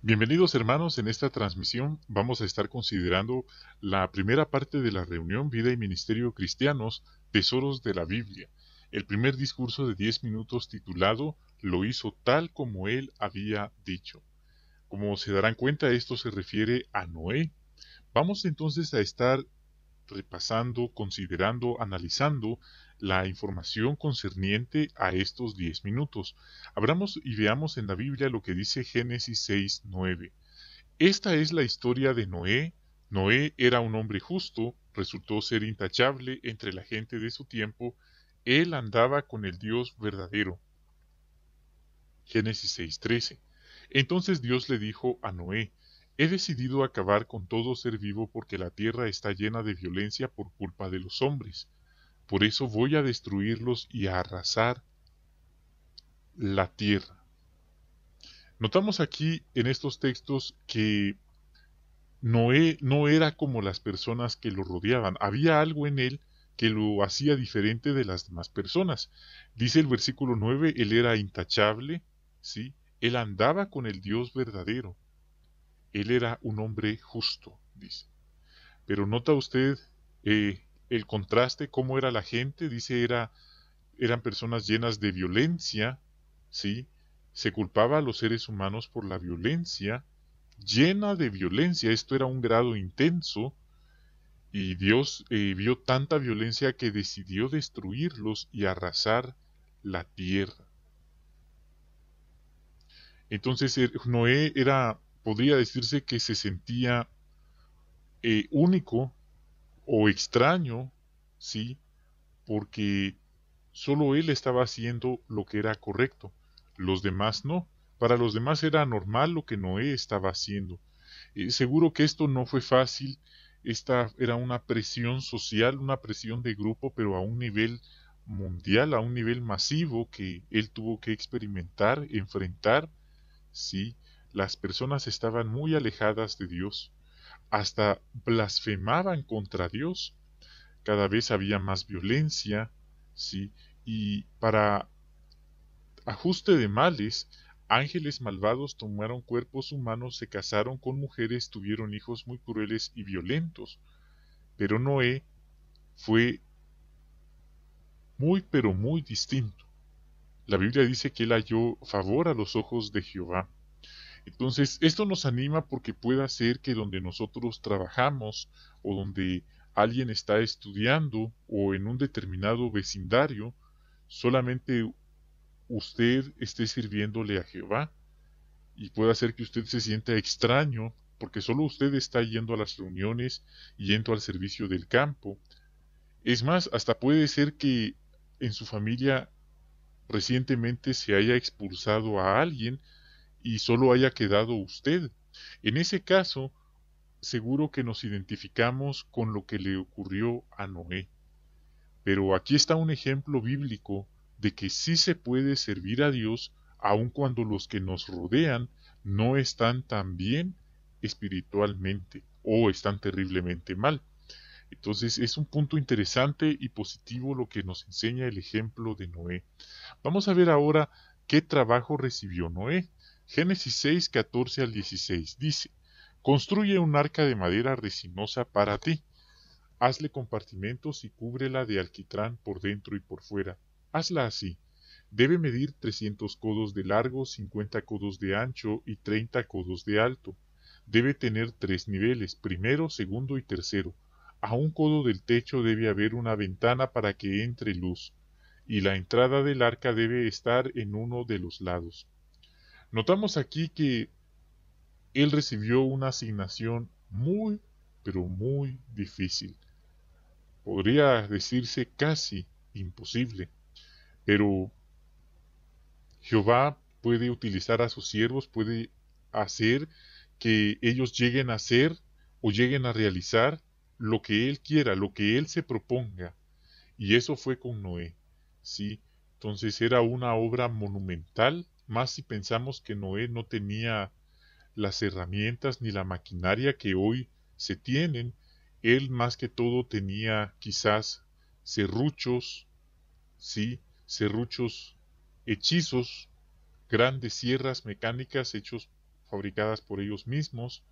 Bienvenidos hermanos, en esta transmisión vamos a estar considerando la primera parte de la reunión Vida y Ministerio Cristianos, Tesoros de la Biblia, el primer discurso de 10 minutos titulado Lo hizo tal como él había dicho. Como se darán cuenta, esto se refiere a Noé. Vamos entonces a estar repasando, considerando, analizando la información concerniente a estos diez minutos. Abramos y veamos en la Biblia lo que dice Génesis 6, Esta es la historia de Noé. Noé era un hombre justo, resultó ser intachable entre la gente de su tiempo. Él andaba con el Dios verdadero. Génesis 6:13. Entonces Dios le dijo a Noé, He decidido acabar con todo ser vivo porque la tierra está llena de violencia por culpa de los hombres. Por eso voy a destruirlos y a arrasar la tierra. Notamos aquí en estos textos que Noé no era como las personas que lo rodeaban. Había algo en él que lo hacía diferente de las demás personas. Dice el versículo 9, él era intachable, ¿sí? Él andaba con el Dios verdadero. Él era un hombre justo, dice. Pero nota usted eh, el contraste, cómo era la gente, dice, era, eran personas llenas de violencia, ¿sí? Se culpaba a los seres humanos por la violencia, llena de violencia, esto era un grado intenso, y Dios eh, vio tanta violencia que decidió destruirlos y arrasar la tierra. Entonces er, Noé era, podría decirse que se sentía eh, único o extraño, sí, porque solo él estaba haciendo lo que era correcto, los demás no. Para los demás era normal lo que Noé estaba haciendo. Eh, seguro que esto no fue fácil, esta era una presión social, una presión de grupo, pero a un nivel mundial, a un nivel masivo que él tuvo que experimentar, enfrentar. Sí, las personas estaban muy alejadas de Dios hasta blasfemaban contra Dios. Cada vez había más violencia, ¿sí? Y para ajuste de males, ángeles malvados tomaron cuerpos humanos, se casaron con mujeres, tuvieron hijos muy crueles y violentos. Pero Noé fue muy pero muy distinto. La Biblia dice que él halló favor a los ojos de Jehová entonces, esto nos anima porque puede ser que donde nosotros trabajamos o donde alguien está estudiando o en un determinado vecindario, solamente usted esté sirviéndole a Jehová y puede ser que usted se sienta extraño porque solo usted está yendo a las reuniones, yendo al servicio del campo. Es más, hasta puede ser que en su familia recientemente se haya expulsado a alguien y solo haya quedado usted. En ese caso, seguro que nos identificamos con lo que le ocurrió a Noé. Pero aquí está un ejemplo bíblico de que sí se puede servir a Dios aun cuando los que nos rodean no están tan bien espiritualmente o están terriblemente mal. Entonces es un punto interesante y positivo lo que nos enseña el ejemplo de Noé. Vamos a ver ahora qué trabajo recibió Noé. Génesis 6, 14 al 16 dice, Construye un arca de madera resinosa para ti. Hazle compartimentos y cúbrela de alquitrán por dentro y por fuera. Hazla así. Debe medir 300 codos de largo, 50 codos de ancho y 30 codos de alto. Debe tener tres niveles, primero, segundo y tercero. A un codo del techo debe haber una ventana para que entre luz, y la entrada del arca debe estar en uno de los lados. Notamos aquí que él recibió una asignación muy, pero muy difícil. Podría decirse casi imposible. Pero Jehová puede utilizar a sus siervos, puede hacer que ellos lleguen a hacer o lleguen a realizar lo que Él quiera, lo que Él se proponga. Y eso fue con Noé. Sí, entonces era una obra monumental más si pensamos que Noé no tenía las herramientas ni la maquinaria que hoy se tienen, él más que todo tenía quizás serruchos, sí, serruchos hechizos, grandes sierras mecánicas hechos fabricadas por ellos mismos,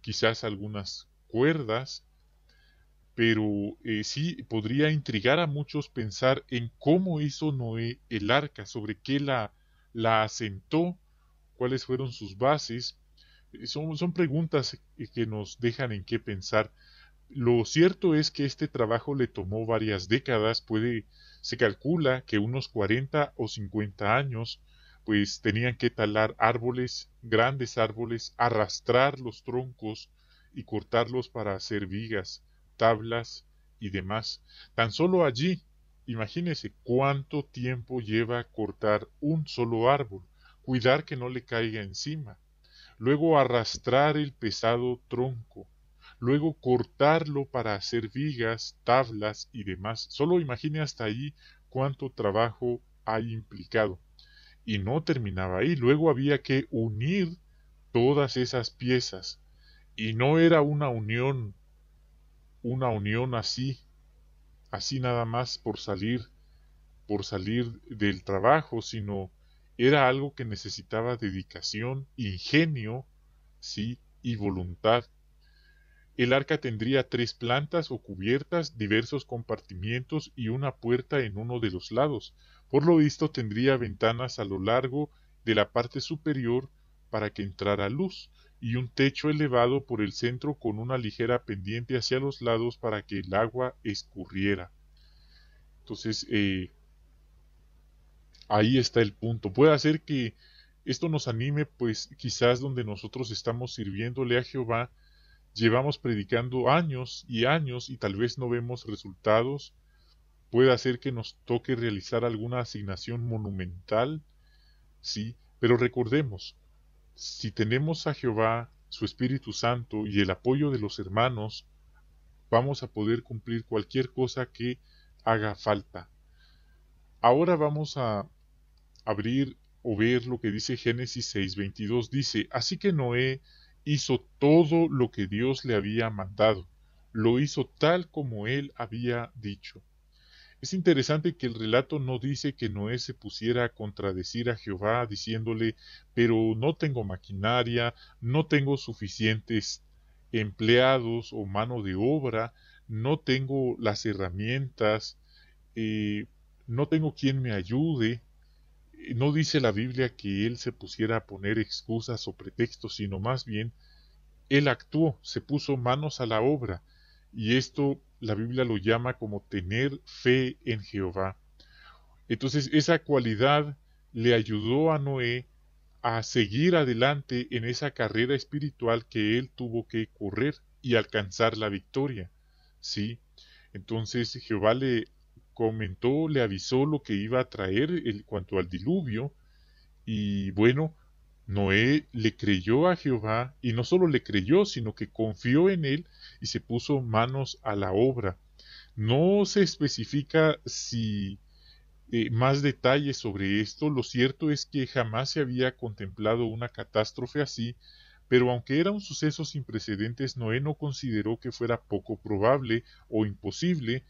quizás algunas cuerdas, pero eh, sí podría intrigar a muchos pensar en cómo hizo Noé el arca, sobre qué la la asentó, cuáles fueron sus bases. Eh, son, son preguntas que nos dejan en qué pensar. Lo cierto es que este trabajo le tomó varias décadas, puede, se calcula que unos 40 o 50 años, pues tenían que talar árboles, grandes árboles, arrastrar los troncos y cortarlos para hacer vigas, tablas y demás. Tan solo allí Imagínese cuánto tiempo lleva cortar un solo árbol, cuidar que no le caiga encima, luego arrastrar el pesado tronco, luego cortarlo para hacer vigas, tablas y demás. Solo imagine hasta ahí cuánto trabajo hay implicado. Y no terminaba ahí, luego había que unir todas esas piezas. Y no era una unión, una unión así así nada más por salir, por salir del trabajo, sino era algo que necesitaba dedicación, ingenio, sí, y voluntad. El arca tendría tres plantas o cubiertas, diversos compartimientos y una puerta en uno de los lados. Por lo visto tendría ventanas a lo largo de la parte superior para que entrara luz, y un techo elevado por el centro con una ligera pendiente hacia los lados para que el agua escurriera. Entonces, eh, ahí está el punto. Puede hacer que esto nos anime, pues quizás donde nosotros estamos sirviéndole a Jehová, llevamos predicando años y años y tal vez no vemos resultados. Puede hacer que nos toque realizar alguna asignación monumental, sí, pero recordemos, si tenemos a Jehová, su Espíritu Santo y el apoyo de los hermanos, vamos a poder cumplir cualquier cosa que haga falta. Ahora vamos a abrir o ver lo que dice Génesis 6:22. Dice, así que Noé hizo todo lo que Dios le había mandado, lo hizo tal como él había dicho. Es interesante que el relato no dice que Noé se pusiera a contradecir a Jehová diciéndole, pero no tengo maquinaria, no tengo suficientes empleados o mano de obra, no tengo las herramientas, eh, no tengo quien me ayude. Eh, no dice la Biblia que él se pusiera a poner excusas o pretextos, sino más bien, él actuó, se puso manos a la obra, y esto la Biblia lo llama como tener fe en Jehová. Entonces esa cualidad le ayudó a Noé a seguir adelante en esa carrera espiritual que él tuvo que correr y alcanzar la victoria. ¿Sí? Entonces Jehová le comentó, le avisó lo que iba a traer en cuanto al diluvio y bueno, Noé le creyó a Jehová y no solo le creyó, sino que confió en él y se puso manos a la obra. No se especifica si eh, más detalles sobre esto, lo cierto es que jamás se había contemplado una catástrofe así, pero aunque era un suceso sin precedentes, Noé no consideró que fuera poco probable o imposible,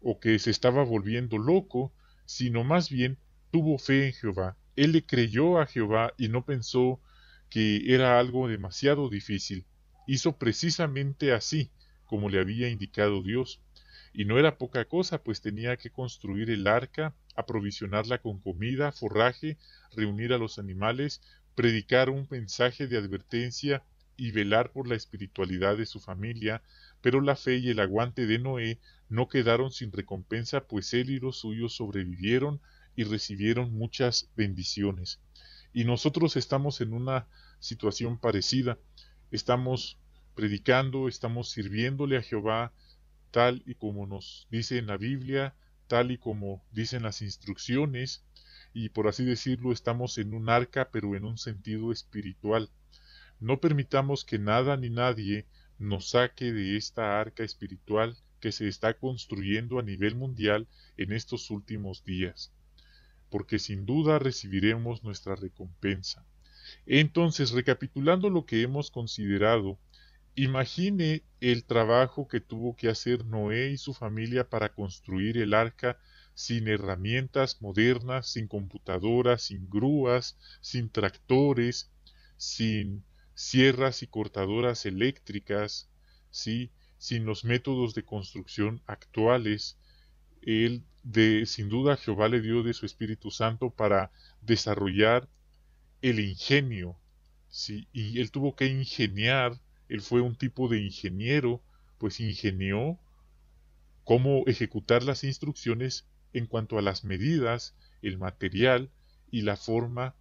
o que se estaba volviendo loco, sino más bien tuvo fe en Jehová. Él le creyó a Jehová y no pensó que era algo demasiado difícil hizo precisamente así, como le había indicado Dios, y no era poca cosa, pues tenía que construir el arca, aprovisionarla con comida, forraje, reunir a los animales, predicar un mensaje de advertencia y velar por la espiritualidad de su familia, pero la fe y el aguante de Noé no quedaron sin recompensa, pues él y los suyos sobrevivieron y recibieron muchas bendiciones. Y nosotros estamos en una situación parecida estamos predicando, estamos sirviéndole a Jehová tal y como nos dice en la Biblia, tal y como dicen las instrucciones, y por así decirlo estamos en un arca pero en un sentido espiritual. No permitamos que nada ni nadie nos saque de esta arca espiritual que se está construyendo a nivel mundial en estos últimos días, porque sin duda recibiremos nuestra recompensa. Entonces, recapitulando lo que hemos considerado, imagine el trabajo que tuvo que hacer Noé y su familia para construir el arca sin herramientas modernas, sin computadoras, sin grúas, sin tractores, sin sierras y cortadoras eléctricas, sin los métodos de construcción actuales. Él, de, sin duda, Jehová le dio de su Espíritu Santo para desarrollar el ingenio. ¿sí? Y él tuvo que ingeniar, él fue un tipo de ingeniero, pues ingenió cómo ejecutar las instrucciones en cuanto a las medidas, el material y la forma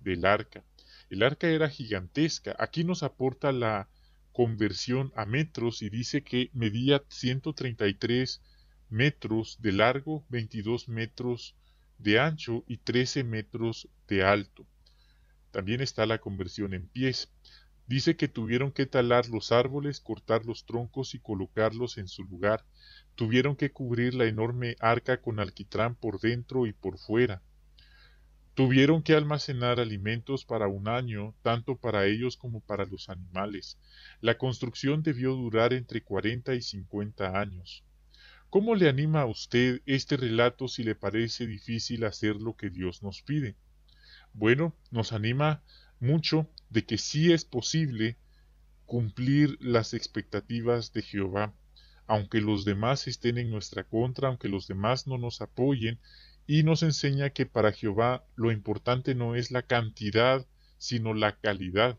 del arca. El arca era gigantesca. Aquí nos aporta la conversión a metros y dice que medía 133 metros de largo, 22 metros de ancho y 13 metros de alto. También está la conversión en pies. Dice que tuvieron que talar los árboles, cortar los troncos y colocarlos en su lugar. Tuvieron que cubrir la enorme arca con alquitrán por dentro y por fuera. Tuvieron que almacenar alimentos para un año, tanto para ellos como para los animales. La construcción debió durar entre cuarenta y cincuenta años. ¿Cómo le anima a usted este relato si le parece difícil hacer lo que Dios nos pide? bueno, nos anima mucho de que sí es posible cumplir las expectativas de Jehová, aunque los demás estén en nuestra contra, aunque los demás no nos apoyen, y nos enseña que para Jehová lo importante no es la cantidad, sino la calidad.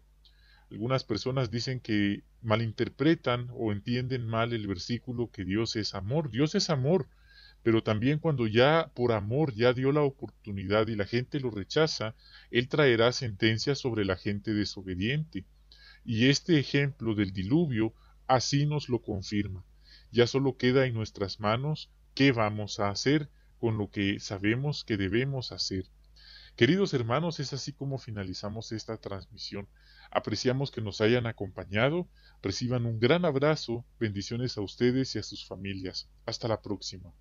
Algunas personas dicen que malinterpretan o entienden mal el versículo que Dios es amor. Dios es amor, pero también cuando ya por amor ya dio la oportunidad y la gente lo rechaza, él traerá sentencia sobre la gente desobediente. Y este ejemplo del diluvio así nos lo confirma. Ya solo queda en nuestras manos qué vamos a hacer con lo que sabemos que debemos hacer. Queridos hermanos, es así como finalizamos esta transmisión. Apreciamos que nos hayan acompañado. Reciban un gran abrazo, bendiciones a ustedes y a sus familias. Hasta la próxima.